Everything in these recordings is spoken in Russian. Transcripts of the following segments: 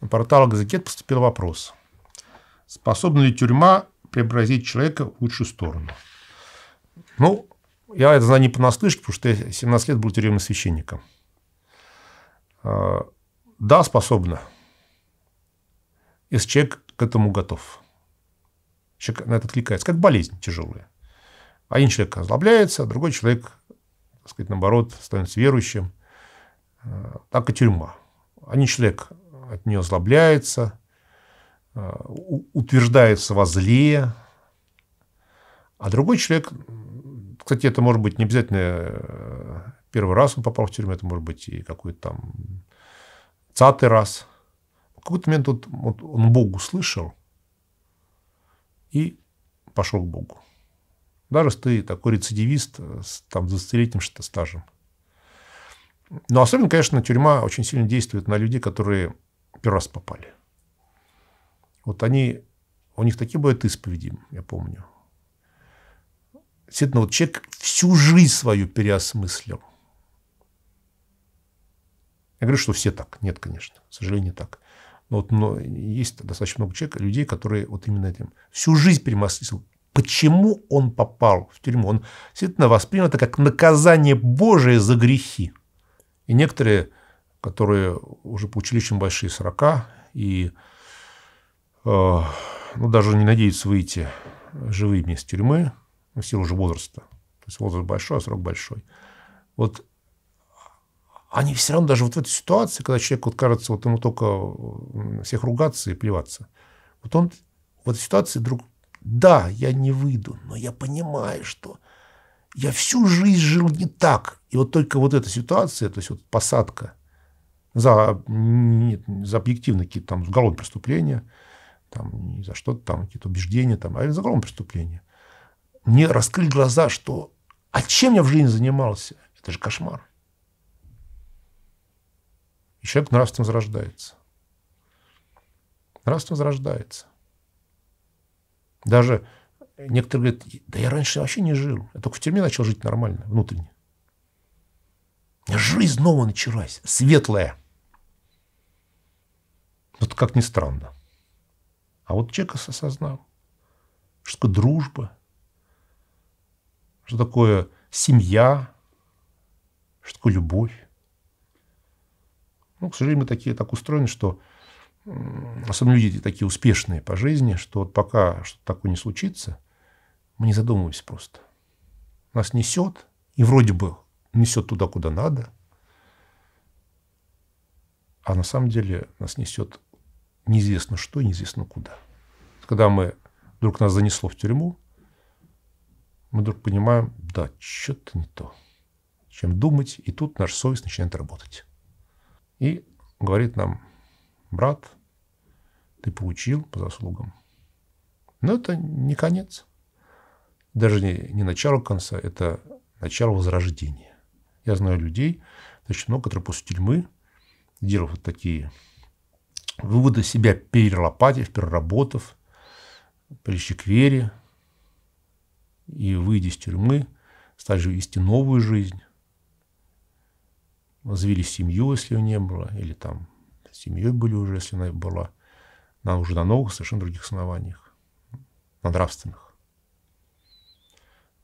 На портал «Газикет» поступил вопрос. Способна ли тюрьма преобразить человека в лучшую сторону? Ну, я это знаю не понаслышке, потому что я 17 лет был тюремным священником. А, да, способна. Если человек к этому готов. Человек на это откликается. Как болезнь тяжелая. Один человек озлобляется, а другой человек, так сказать, наоборот, становится верующим. А, так и тюрьма. Один человек от нее озлобляется, э, утверждается во зле. А другой человек, кстати, это может быть не обязательно э, первый раз он попал в тюрьму, это может быть и какой-то там цатый раз. В какой-то момент вот, вот он Богу слышал и пошел к Богу. Даже ты такой рецидивист э, с там, 20-летним стажем. Но особенно, конечно, тюрьма очень сильно действует на людей, которые первый раз попали. Вот они, у них такие бывают исповеди, я помню. Действительно, вот человек всю жизнь свою переосмыслил. Я говорю, что все так. Нет, конечно. К сожалению, не так. Но, вот, но есть достаточно много человек, людей, которые вот именно этим всю жизнь перемаслил. Почему он попал в тюрьму? Он действительно воспринял это как наказание Божие за грехи. И некоторые которые уже получили очень большие срока и э, ну, даже не надеются выйти живыми из тюрьмы в силу уже возраста. То есть возраст большой, а срок большой. Вот они все равно даже вот в этой ситуации, когда человек, вот кажется, вот ему только всех ругаться и плеваться, вот он в этой ситуации вдруг, да, я не выйду, но я понимаю, что я всю жизнь жил не так. И вот только вот эта ситуация, то есть вот посадка – за, нет, за объективные какие-то там уголовные преступления, там, не за что-то там, какие-то убеждения, там, а за уголовные преступления. Мне раскрыли глаза, что а чем я в жизни занимался? Это же кошмар. И человек нравственно зарождается. Нравственно зарождается. Даже некоторые говорят, да я раньше вообще не жил. Я только в тюрьме начал жить нормально, внутренне. Жизнь снова началась, светлая. Вот как ни странно. А вот Чекос осознал, что такое дружба, что такое семья, что такое любовь. Ну, к сожалению, мы такие так устроены, что особенно люди такие успешные по жизни, что вот пока что-то такое не случится, мы не задумываемся просто. Нас несет, и вроде бы несет туда, куда надо, а на самом деле нас несет неизвестно что и неизвестно куда. Когда мы вдруг нас занесло в тюрьму, мы вдруг понимаем, да, что-то не то. Чем думать, и тут наша совесть начинает работать. И говорит нам, брат, ты получил по заслугам. Но это не конец. Даже не, не начало конца, это начало возрождения. Я знаю людей, достаточно много, которые после тюрьмы, делают вот такие выводы себя перелопатив, переработав, пришли к вере и, выйдя из тюрьмы, стали вести новую жизнь, завели семью, если ее не было, или там семьей были уже, если она была, на уже на новых, совершенно других основаниях, на нравственных.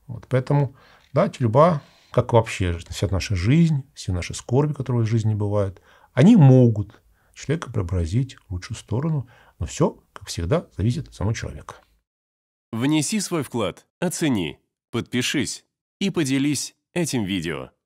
Вот, поэтому, да, тюрьма как вообще вся наша жизнь, все наши скорби, которые в жизни бывают, они могут человека преобразить в лучшую сторону, но все, как всегда, зависит от самого человека. Внеси свой вклад, оцени, подпишись и поделись этим видео.